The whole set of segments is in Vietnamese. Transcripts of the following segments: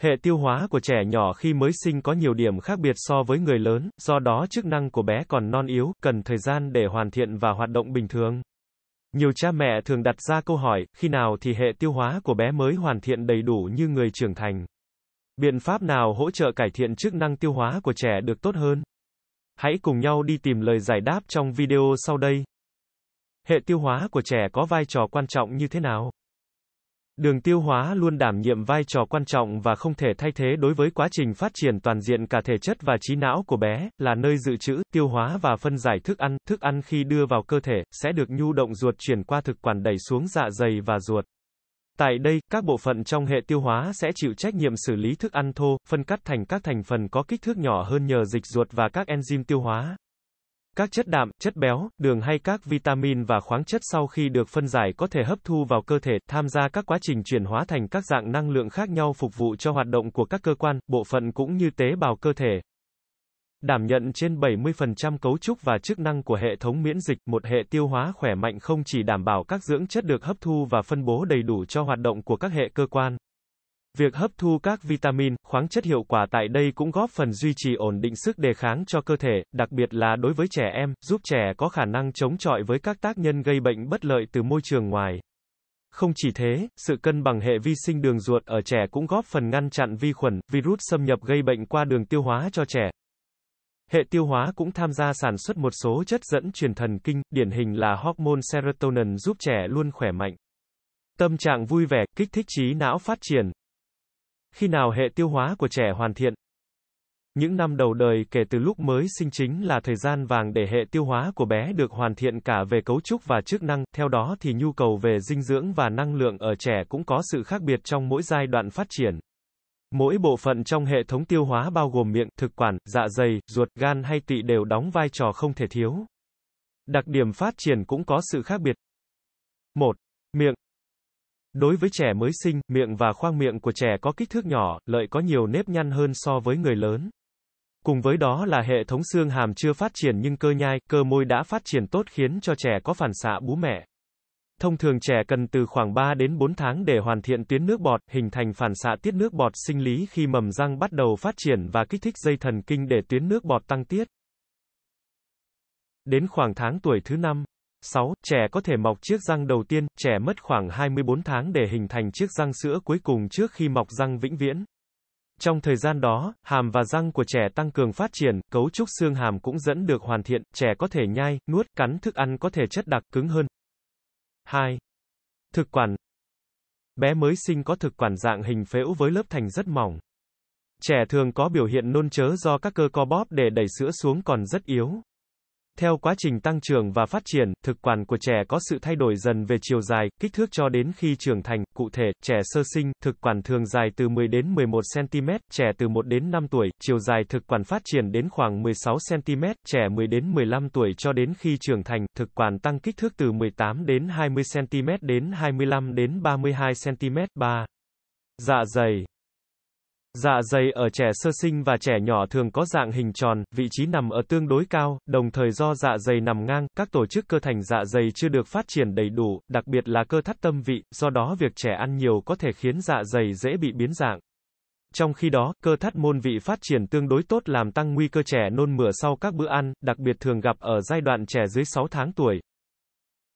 Hệ tiêu hóa của trẻ nhỏ khi mới sinh có nhiều điểm khác biệt so với người lớn, do đó chức năng của bé còn non yếu, cần thời gian để hoàn thiện và hoạt động bình thường. Nhiều cha mẹ thường đặt ra câu hỏi, khi nào thì hệ tiêu hóa của bé mới hoàn thiện đầy đủ như người trưởng thành? Biện pháp nào hỗ trợ cải thiện chức năng tiêu hóa của trẻ được tốt hơn? Hãy cùng nhau đi tìm lời giải đáp trong video sau đây. Hệ tiêu hóa của trẻ có vai trò quan trọng như thế nào? Đường tiêu hóa luôn đảm nhiệm vai trò quan trọng và không thể thay thế đối với quá trình phát triển toàn diện cả thể chất và trí não của bé, là nơi dự trữ, tiêu hóa và phân giải thức ăn. Thức ăn khi đưa vào cơ thể, sẽ được nhu động ruột chuyển qua thực quản đẩy xuống dạ dày và ruột. Tại đây, các bộ phận trong hệ tiêu hóa sẽ chịu trách nhiệm xử lý thức ăn thô, phân cắt thành các thành phần có kích thước nhỏ hơn nhờ dịch ruột và các enzyme tiêu hóa. Các chất đạm, chất béo, đường hay các vitamin và khoáng chất sau khi được phân giải có thể hấp thu vào cơ thể, tham gia các quá trình chuyển hóa thành các dạng năng lượng khác nhau phục vụ cho hoạt động của các cơ quan, bộ phận cũng như tế bào cơ thể. Đảm nhận trên 70% cấu trúc và chức năng của hệ thống miễn dịch, một hệ tiêu hóa khỏe mạnh không chỉ đảm bảo các dưỡng chất được hấp thu và phân bố đầy đủ cho hoạt động của các hệ cơ quan Việc hấp thu các vitamin, khoáng chất hiệu quả tại đây cũng góp phần duy trì ổn định sức đề kháng cho cơ thể, đặc biệt là đối với trẻ em, giúp trẻ có khả năng chống chọi với các tác nhân gây bệnh bất lợi từ môi trường ngoài. Không chỉ thế, sự cân bằng hệ vi sinh đường ruột ở trẻ cũng góp phần ngăn chặn vi khuẩn, virus xâm nhập gây bệnh qua đường tiêu hóa cho trẻ. Hệ tiêu hóa cũng tham gia sản xuất một số chất dẫn truyền thần kinh, điển hình là hormone serotonin giúp trẻ luôn khỏe mạnh. Tâm trạng vui vẻ, kích thích trí não phát triển, khi nào hệ tiêu hóa của trẻ hoàn thiện. Những năm đầu đời kể từ lúc mới sinh chính là thời gian vàng để hệ tiêu hóa của bé được hoàn thiện cả về cấu trúc và chức năng, theo đó thì nhu cầu về dinh dưỡng và năng lượng ở trẻ cũng có sự khác biệt trong mỗi giai đoạn phát triển. Mỗi bộ phận trong hệ thống tiêu hóa bao gồm miệng, thực quản, dạ dày, ruột, gan hay tị đều đóng vai trò không thể thiếu. Đặc điểm phát triển cũng có sự khác biệt. 1. Đối với trẻ mới sinh, miệng và khoang miệng của trẻ có kích thước nhỏ, lợi có nhiều nếp nhăn hơn so với người lớn. Cùng với đó là hệ thống xương hàm chưa phát triển nhưng cơ nhai, cơ môi đã phát triển tốt khiến cho trẻ có phản xạ bú mẹ. Thông thường trẻ cần từ khoảng 3 đến 4 tháng để hoàn thiện tuyến nước bọt, hình thành phản xạ tiết nước bọt sinh lý khi mầm răng bắt đầu phát triển và kích thích dây thần kinh để tuyến nước bọt tăng tiết. Đến khoảng tháng tuổi thứ 5, 6. Trẻ có thể mọc chiếc răng đầu tiên, trẻ mất khoảng 24 tháng để hình thành chiếc răng sữa cuối cùng trước khi mọc răng vĩnh viễn. Trong thời gian đó, hàm và răng của trẻ tăng cường phát triển, cấu trúc xương hàm cũng dẫn được hoàn thiện, trẻ có thể nhai, nuốt, cắn thức ăn có thể chất đặc, cứng hơn. 2. Thực quản Bé mới sinh có thực quản dạng hình phễu với lớp thành rất mỏng. Trẻ thường có biểu hiện nôn chớ do các cơ co bóp để đẩy sữa xuống còn rất yếu. Theo quá trình tăng trưởng và phát triển, thực quản của trẻ có sự thay đổi dần về chiều dài, kích thước cho đến khi trưởng thành. Cụ thể, trẻ sơ sinh, thực quản thường dài từ 10 đến 11 cm, trẻ từ 1 đến 5 tuổi, chiều dài thực quản phát triển đến khoảng 16 cm, trẻ 10 đến 15 tuổi cho đến khi trưởng thành, thực quản tăng kích thước từ 18 đến 20 cm đến 25 đến 32 cm. 3. Dạ dày Dạ dày ở trẻ sơ sinh và trẻ nhỏ thường có dạng hình tròn, vị trí nằm ở tương đối cao, đồng thời do dạ dày nằm ngang, các tổ chức cơ thành dạ dày chưa được phát triển đầy đủ, đặc biệt là cơ thắt tâm vị, do đó việc trẻ ăn nhiều có thể khiến dạ dày dễ bị biến dạng. Trong khi đó, cơ thắt môn vị phát triển tương đối tốt làm tăng nguy cơ trẻ nôn mửa sau các bữa ăn, đặc biệt thường gặp ở giai đoạn trẻ dưới 6 tháng tuổi.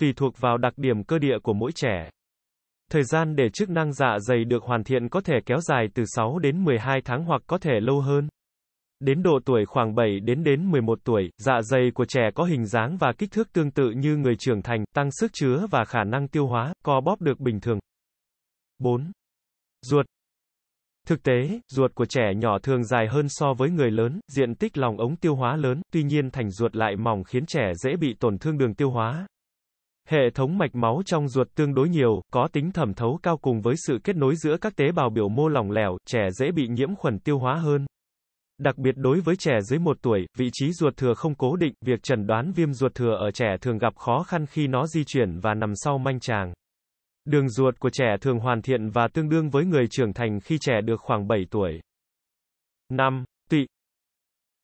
Tùy thuộc vào đặc điểm cơ địa của mỗi trẻ, Thời gian để chức năng dạ dày được hoàn thiện có thể kéo dài từ 6 đến 12 tháng hoặc có thể lâu hơn. Đến độ tuổi khoảng 7 đến đến 11 tuổi, dạ dày của trẻ có hình dáng và kích thước tương tự như người trưởng thành, tăng sức chứa và khả năng tiêu hóa, co bóp được bình thường. 4. Ruột Thực tế, ruột của trẻ nhỏ thường dài hơn so với người lớn, diện tích lòng ống tiêu hóa lớn, tuy nhiên thành ruột lại mỏng khiến trẻ dễ bị tổn thương đường tiêu hóa, Hệ thống mạch máu trong ruột tương đối nhiều, có tính thẩm thấu cao cùng với sự kết nối giữa các tế bào biểu mô lỏng lẻo, trẻ dễ bị nhiễm khuẩn tiêu hóa hơn. Đặc biệt đối với trẻ dưới 1 tuổi, vị trí ruột thừa không cố định, việc chẩn đoán viêm ruột thừa ở trẻ thường gặp khó khăn khi nó di chuyển và nằm sau manh tràng. Đường ruột của trẻ thường hoàn thiện và tương đương với người trưởng thành khi trẻ được khoảng 7 tuổi. 5.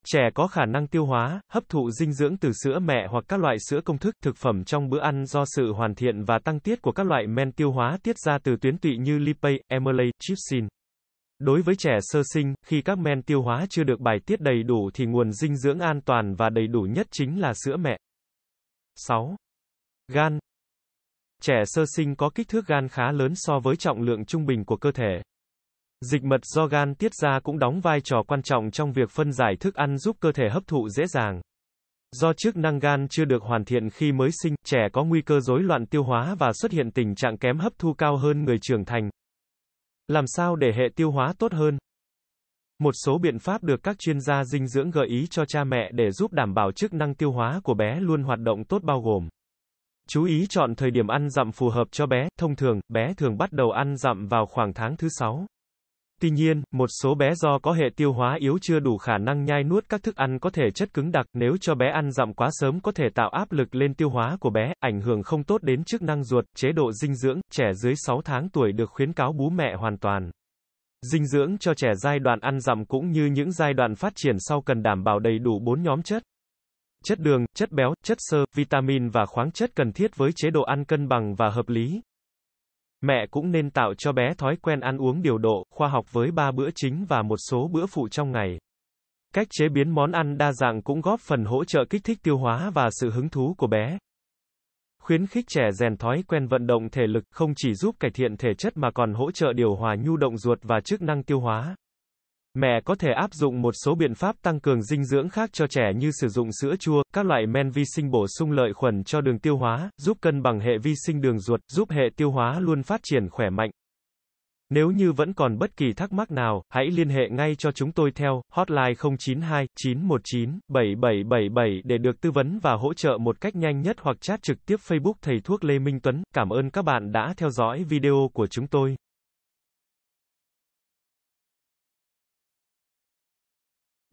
Trẻ có khả năng tiêu hóa, hấp thụ dinh dưỡng từ sữa mẹ hoặc các loại sữa công thức thực phẩm trong bữa ăn do sự hoàn thiện và tăng tiết của các loại men tiêu hóa tiết ra từ tuyến tụy như lipase, amylase, trypsin. Đối với trẻ sơ sinh, khi các men tiêu hóa chưa được bài tiết đầy đủ thì nguồn dinh dưỡng an toàn và đầy đủ nhất chính là sữa mẹ. 6. Gan Trẻ sơ sinh có kích thước gan khá lớn so với trọng lượng trung bình của cơ thể. Dịch mật do gan tiết ra cũng đóng vai trò quan trọng trong việc phân giải thức ăn giúp cơ thể hấp thụ dễ dàng. Do chức năng gan chưa được hoàn thiện khi mới sinh, trẻ có nguy cơ rối loạn tiêu hóa và xuất hiện tình trạng kém hấp thu cao hơn người trưởng thành. Làm sao để hệ tiêu hóa tốt hơn? Một số biện pháp được các chuyên gia dinh dưỡng gợi ý cho cha mẹ để giúp đảm bảo chức năng tiêu hóa của bé luôn hoạt động tốt bao gồm Chú ý chọn thời điểm ăn dặm phù hợp cho bé, thông thường, bé thường bắt đầu ăn dặm vào khoảng tháng thứ 6. Tuy nhiên, một số bé do có hệ tiêu hóa yếu chưa đủ khả năng nhai nuốt các thức ăn có thể chất cứng đặc, nếu cho bé ăn dặm quá sớm có thể tạo áp lực lên tiêu hóa của bé, ảnh hưởng không tốt đến chức năng ruột, chế độ dinh dưỡng, trẻ dưới 6 tháng tuổi được khuyến cáo bú mẹ hoàn toàn. Dinh dưỡng cho trẻ giai đoạn ăn dặm cũng như những giai đoạn phát triển sau cần đảm bảo đầy đủ 4 nhóm chất chất đường, chất béo, chất xơ, vitamin và khoáng chất cần thiết với chế độ ăn cân bằng và hợp lý. Mẹ cũng nên tạo cho bé thói quen ăn uống điều độ, khoa học với 3 bữa chính và một số bữa phụ trong ngày. Cách chế biến món ăn đa dạng cũng góp phần hỗ trợ kích thích tiêu hóa và sự hứng thú của bé. Khuyến khích trẻ rèn thói quen vận động thể lực không chỉ giúp cải thiện thể chất mà còn hỗ trợ điều hòa nhu động ruột và chức năng tiêu hóa. Mẹ có thể áp dụng một số biện pháp tăng cường dinh dưỡng khác cho trẻ như sử dụng sữa chua, các loại men vi sinh bổ sung lợi khuẩn cho đường tiêu hóa, giúp cân bằng hệ vi sinh đường ruột, giúp hệ tiêu hóa luôn phát triển khỏe mạnh. Nếu như vẫn còn bất kỳ thắc mắc nào, hãy liên hệ ngay cho chúng tôi theo hotline 092 919 7777 để được tư vấn và hỗ trợ một cách nhanh nhất hoặc chat trực tiếp Facebook Thầy Thuốc Lê Minh Tuấn. Cảm ơn các bạn đã theo dõi video của chúng tôi.